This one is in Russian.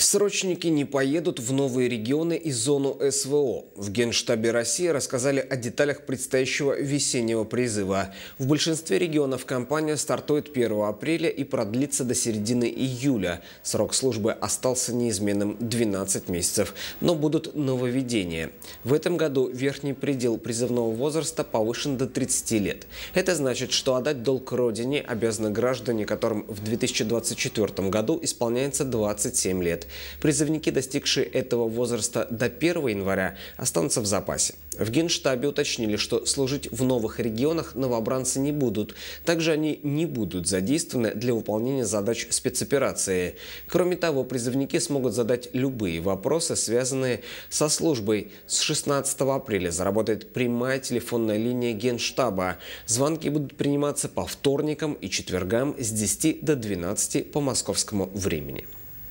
Срочники не поедут в новые регионы и зону СВО. В Генштабе России рассказали о деталях предстоящего весеннего призыва. В большинстве регионов кампания стартует 1 апреля и продлится до середины июля. Срок службы остался неизменным 12 месяцев, но будут нововведения. В этом году верхний предел призывного возраста повышен до 30 лет. Это значит, что отдать долг родине обязаны граждане, которым в 2024 году исполняется 27 лет. Призывники, достигшие этого возраста до 1 января, останутся в запасе. В Генштабе уточнили, что служить в новых регионах новобранцы не будут. Также они не будут задействованы для выполнения задач спецоперации. Кроме того, призывники смогут задать любые вопросы, связанные со службой. С 16 апреля заработает прямая телефонная линия Генштаба. Звонки будут приниматься по вторникам и четвергам с 10 до 12 по московскому времени.